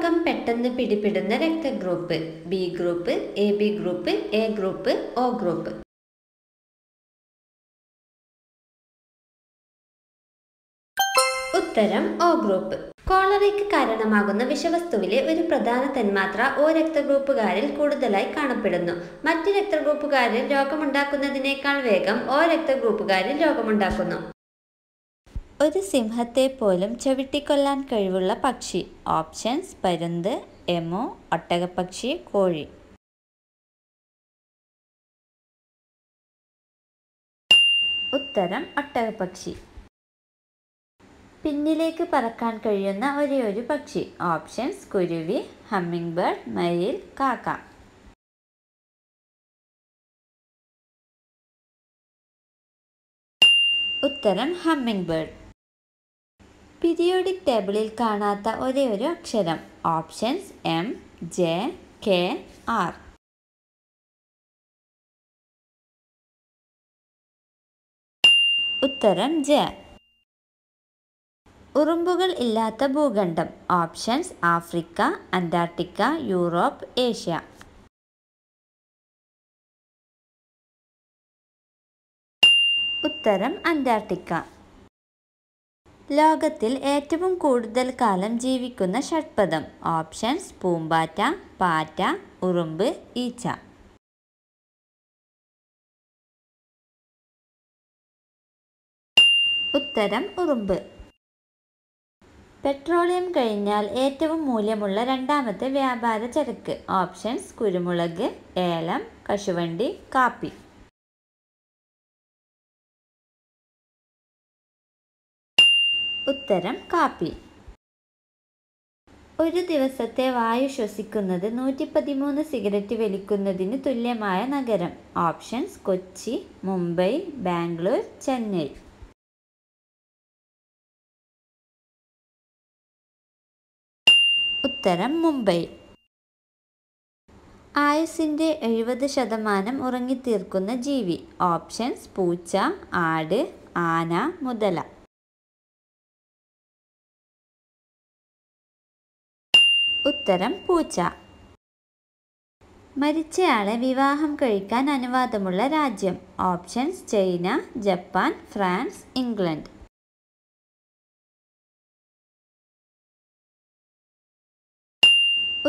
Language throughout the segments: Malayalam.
രോഗം പെട്ടെന്ന് പിടിപെടുന്ന രക്തഗ്രൂപ്പ് B group A B group A group O group ഉത്തരം ഒ ഗ്രൂപ്പ് കോളറയ്ക്ക് കാരണമാകുന്ന വിഷവസ്തുവിലെ ഒരു പ്രധാന തന്മാത്ര ഒ രക്തഗ്രൂപ്പുകാരിൽ കൂടുതലായി കാണപ്പെടുന്നു മറ്റ് രക്തഗ്രൂപ്പുകാരിൽ രോഗമുണ്ടാക്കുന്നതിനേക്കാൾ വേഗം ഒ രക്തഗ്രൂപ്പുകാരിൽ രോഗമുണ്ടാക്കുന്നു ഒരു സിംഹത്തെ പോലും ചവിട്ടിക്കൊല്ലാൻ കഴിവുള്ള പക്ഷി ഓപ്ഷൻസ് പരുന്ത് എമോ ഒട്ടകപ്പക്ഷി കോഴി ഉത്തരം ഒട്ടകപ്പക്ഷി പിന്നിലേക്ക് പറക്കാൻ കഴിയുന്ന ഒരു പക്ഷി ഓപ്ഷൻസ് കുരുവി ഹമ്മിങ് ബേർഡ് മയിൽ കാക്ക ഉത്തരം ഹമ്മിങ് ബേർഡ് പിരിയോഡിക് ടേബിളിൽ കാണാത്ത ഒരേ ഒരു അക്ഷരം options M J K R ഉത്തരം ജെ ഉറുമ്പുകൾ ഇല്ലാത്ത ഭൂഖണ്ഡം options Africa Antarctica Europe Asia ഉത്തരം അന്റാർട്ടിക്ക ലോകത്തിൽ ഏറ്റവും കൂടുതൽ കാലം ജീവിക്കുന്ന ഷഡ്പദം ഓപ്ഷൻസ് പൂമ്പാറ്റ പാറ്റ ഉറുമ്പ് ഈച്ച ഉത്തരം ഉറുമ്പ് പെട്രോളിയം കഴിഞ്ഞാൽ ഏറ്റവും മൂല്യമുള്ള രണ്ടാമത്തെ വ്യാപാര ചരക്ക് ഓപ്ഷൻസ് കുരുമുളക് ഏലം കശുവണ്ടി കാപ്പി ഉത്തരം കാപ്പി ഒരു ദിവസത്തെ വായു ശ്വസിക്കുന്നത് നൂറ്റി പതിമൂന്ന് സിഗരറ്റ് വലിക്കുന്നതിന് തുല്യമായ നഗരം ഓപ്ഷൻസ് കൊച്ചി മുംബൈ ബാംഗ്ലൂർ ചെന്നൈ ഉത്തരം മുംബൈ ആയുസിൻ്റെ എഴുപത് ശതമാനം ഉറങ്ങിത്തീർക്കുന്ന ജീവി ഓപ്ഷൻസ് പൂച്ച ആട് ആന മുതല ഉത്തരം പൂച്ച മരിച്ചയാളെ വിവാഹം കഴിക്കാൻ അനുവാദമുള്ള രാജ്യം options China Japan France England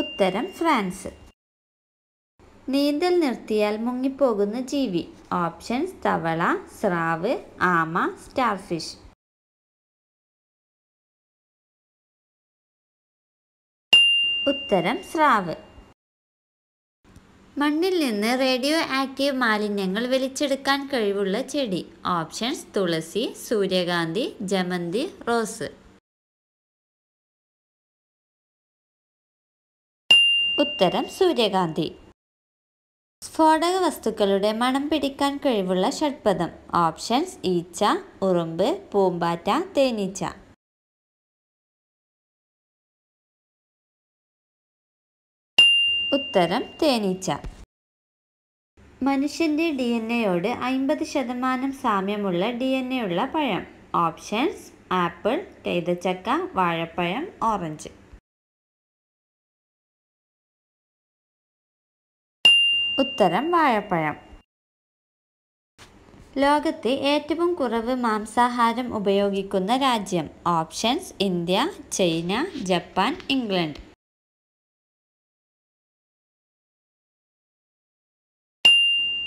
ഉത്തരം ഫ്രാൻസ് നീന്തൽ നിർത്തിയാൽ മുങ്ങിപ്പോകുന്ന ജീവി ഓപ്ഷൻസ് തവള സ്രാവ് ആമ സ്റ്റാർഫിഷ് ഉത്തരം സ്രാവ് മണ്ണിൽ നിന്ന് റേഡിയോ ആക്റ്റീവ് മാലിന്യങ്ങൾ വലിച്ചെടുക്കാൻ കഴിവുള്ള ചെടി ഓപ്ഷൻസ് തുളസി സൂര്യകാന്തി ജമന്തി റോസ് ഉത്തരം സൂര്യകാന്തി സ്ഫോടക വസ്തുക്കളുടെ മണം പിടിക്കാൻ കഴിവുള്ള ഷഡ്പദം ഓപ്ഷൻസ് ഈച്ച ഉറുമ്പ് പൂമ്പാറ്റ തേനീച്ച ഉത്തരം തേനീച്ച മനുഷ്യൻ്റെ ഡി എൻ എയോട് അൻപത് ശതമാനം സാമ്യമുള്ള ഡി എൻ എ ഉള്ള പഴം ഓപ്ഷൻസ് ആപ്പിൾ കൈതച്ചക്ക വാഴപ്പഴം ഓറഞ്ച് ഉത്തരം വാഴപ്പഴം ലോകത്തെ ഏറ്റവും കുറവ് മാംസാഹാരം ഉപയോഗിക്കുന്ന രാജ്യം options India China Japan England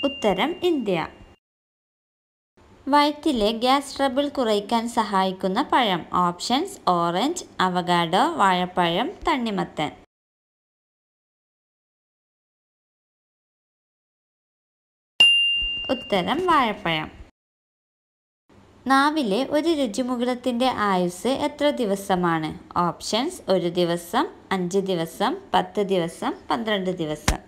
ഉത്തരം ഇന്ത്യ വയറ്റിലെ ഗ്യാസ് ട്രബിൾ കുറയ്ക്കാൻ സഹായിക്കുന്ന പഴം ഓപ്ഷൻസ് ഓറഞ്ച് അവഗാഡോ വാഴപ്പഴം തണ്ണിമത്തൻ ഉത്തരം വാഴപ്പഴം നാവിലെ ഒരു രുചിമുകുളത്തിൻ്റെ ആയുസ് എത്ര ദിവസമാണ് ഓപ്ഷൻസ് ഒരു ദിവസം അഞ്ച് ദിവസം പത്ത് ദിവസം പന്ത്രണ്ട് ദിവസം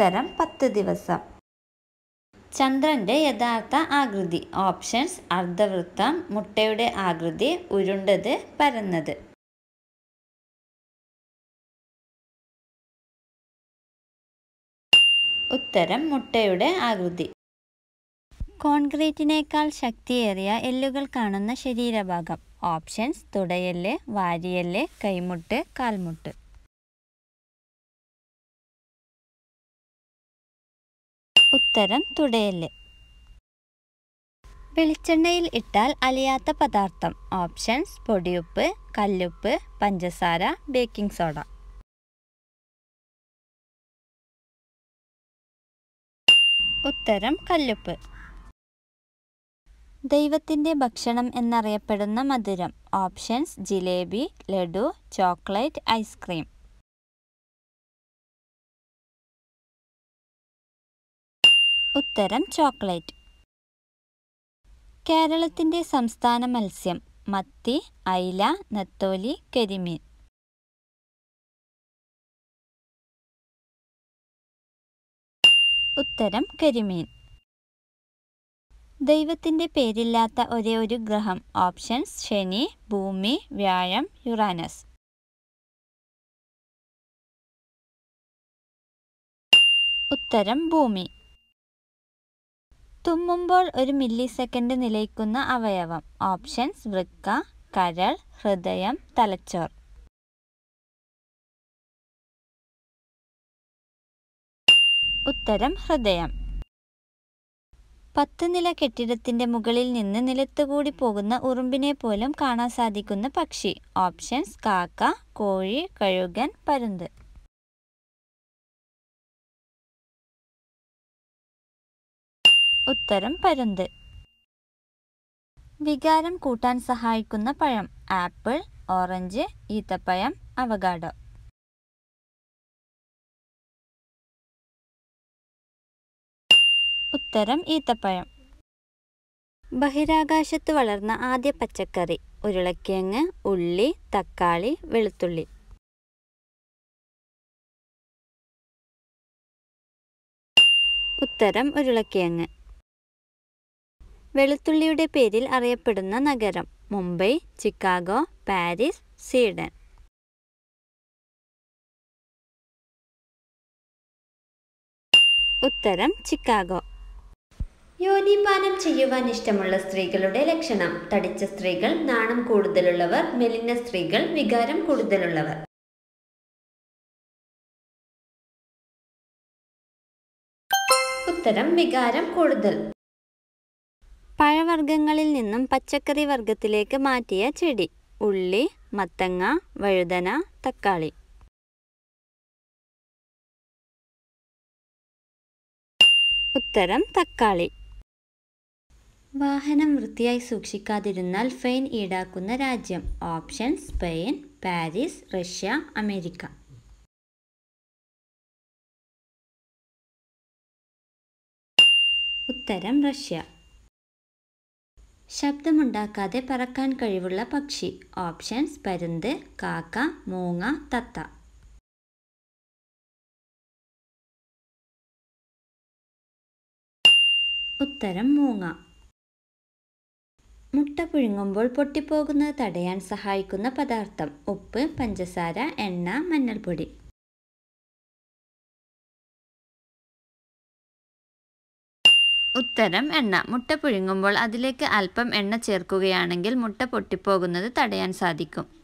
ഉത്തരം പത്ത് ദിവസം ചന്ദ്രന്റെ യഥാർത്ഥ ആകൃതി ഓപ്ഷൻസ് അർദ്ധവൃത്തം മുട്ടയുടെ ആകൃതി ഉരുണ്ടത് പരന്നത് ഉത്തരം മുട്ടയുടെ ആകൃതി കോൺക്രീറ്റിനേക്കാൾ ശക്തിയേറിയ എല്ലുകൾ കാണുന്ന ശരീരഭാഗം ഓപ്ഷൻസ് തുടയല്ല് വാരിയല്ല് കൈമുട്ട് കാൽമുട്ട് ഉത്തരം തുടയല് വെളിച്ചെണ്ണയിൽ ഇട്ടാൽ അലിയാത്ത പദാർത്ഥം ഓപ്ഷൻസ് പൊടിയുപ്പ് കല്ലുപ്പ് പഞ്ചസാര ബേക്കിംഗ് സോഡ ഉത്തരം കല്ലുപ്പ് ദൈവത്തിൻ്റെ ഭക്ഷണം എന്നറിയപ്പെടുന്ന മധുരം options jalebi laddu chocolate ice cream ഉത്തരം ചോക്ലേറ്റ് കേരളത്തിൻ്റെ സംസ്ഥാന മത്സ്യം മത്തി അയില നത്തോലി കരിമീൻ ഉത്തരം കരിമീൻ ദൈവത്തിൻ്റെ പേരില്ലാത്ത ഒരേ ഒരു ഗ്രഹം ഓപ്ഷൻസ് ശനി ഭൂമി വ്യാഴം യുറാനസ് ഉത്തരം ഭൂമി തുമ്മുമ്പോൾ ഒരു മില്ലി സെക്കൻഡ് നിലയ്ക്കുന്ന അവയവം ഓപ്ഷൻസ് വൃക്ക കരൾ ഹൃദയം തലച്ചോർ ഉത്തരം ഹൃദയം പത്ത് നില കെട്ടിടത്തിന്റെ മുകളിൽ നിന്ന് നിലത്തുകൂടി പോകുന്ന ഉറുമ്പിനെ പോലും കാണാൻ സാധിക്കുന്ന പക്ഷി ഓപ്ഷൻസ് കാക്ക കോഴി കഴുകൻ പരുന്ത് ഉത്തരം പരുന്ത് വികാരം കൂട്ടാൻ സഹായിക്കുന്ന പഴം ആപ്പിൾ ഓറഞ്ച് ഈത്തപ്പഴം അവഗാഡോ ഉത്തരം ഈത്തപ്പഴം ബഹിരാകാശത്ത് വളർന്ന ആദ്യ പച്ചക്കറി ഉരുളക്കിഴങ്ങ് ഉള്ളി തക്കാളി വെളുത്തുള്ളി ഉത്തരം ഉരുളക്കിഴങ്ങ് വെളുത്തുള്ളിയുടെ പേരിൽ അറിയപ്പെടുന്ന നഗരം മുംബൈ ചിക്കാഗോ പാരീസ് സ്വീഡൻ ഉത്തരം ചിക്കാഗോ യോനിപാനം ചെയ്യുവാൻ ഇഷ്ടമുള്ള സ്ത്രീകളുടെ ലക്ഷണം തടിച്ച സ്ത്രീകൾ നാണം കൂടുതലുള്ളവർ മെലിഞ്ഞ സ്ത്രീകൾ വികാരം കൂടുതലുള്ളവർ ഉത്തരം വികാരം കൂടുതൽ പഴവർഗ്ഗങ്ങളിൽ നിന്നും പച്ചക്കറി വർഗ്ഗത്തിലേക്ക് മാറ്റിയ ചെടി ഉള്ളി മത്തങ്ങ വഴുതന തക്കാളി ഉത്തരം തക്കാളി വാഹനം വൃത്തിയായി സൂക്ഷിക്കാതിരുന്നാൽ ഫൈൻ ഈടാക്കുന്ന രാജ്യം option Spain Paris Russia America ഉത്തരം റഷ്യ ശബ്ദമുണ്ടാക്കാതെ പറക്കാൻ കഴിവുള്ള പക്ഷി ഓപ്ഷൻസ് പരുന്ത് കാക്ക മൂങ്ങ തത്ത ഉത്തരം മൂങ്ങ മുട്ട പുഴുങ്ങുമ്പോൾ പൊട്ടിപ്പോകുന്നത് തടയാൻ സഹായിക്കുന്ന പദാർത്ഥം ഉപ്പ് പഞ്ചസാര എണ്ണ മഞ്ഞൾപ്പൊടി ഉത്തരം എണ്ണ മുട്ട പുഴുങ്ങുമ്പോൾ അതിലേക്ക് അല്പം എണ്ണ ചേർക്കുകയാണെങ്കിൽ മുട്ട പൊട്ടിപ്പോകുന്നത് തടയാൻ സാധിക്കും